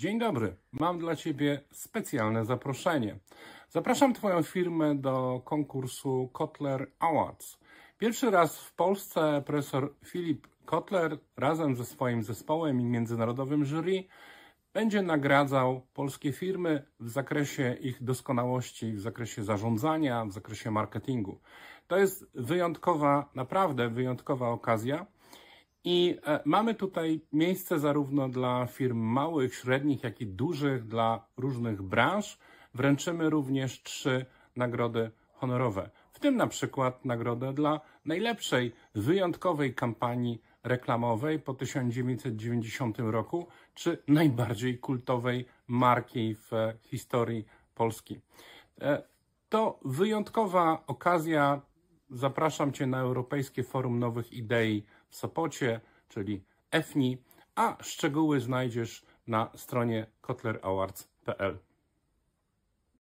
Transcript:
Dzień dobry, mam dla Ciebie specjalne zaproszenie. Zapraszam Twoją firmę do konkursu Kotler Awards. Pierwszy raz w Polsce profesor Filip Kotler razem ze swoim zespołem i międzynarodowym jury będzie nagradzał polskie firmy w zakresie ich doskonałości, w zakresie zarządzania, w zakresie marketingu. To jest wyjątkowa, naprawdę wyjątkowa okazja. I e, mamy tutaj miejsce zarówno dla firm małych, średnich, jak i dużych, dla różnych branż. Wręczymy również trzy nagrody honorowe, w tym na przykład nagrodę dla najlepszej wyjątkowej kampanii reklamowej po 1990 roku, czy najbardziej kultowej marki w historii Polski. E, to wyjątkowa okazja Zapraszam Cię na Europejskie Forum Nowych Idei w Sopocie, czyli EFNI, a szczegóły znajdziesz na stronie kotlerawards.pl.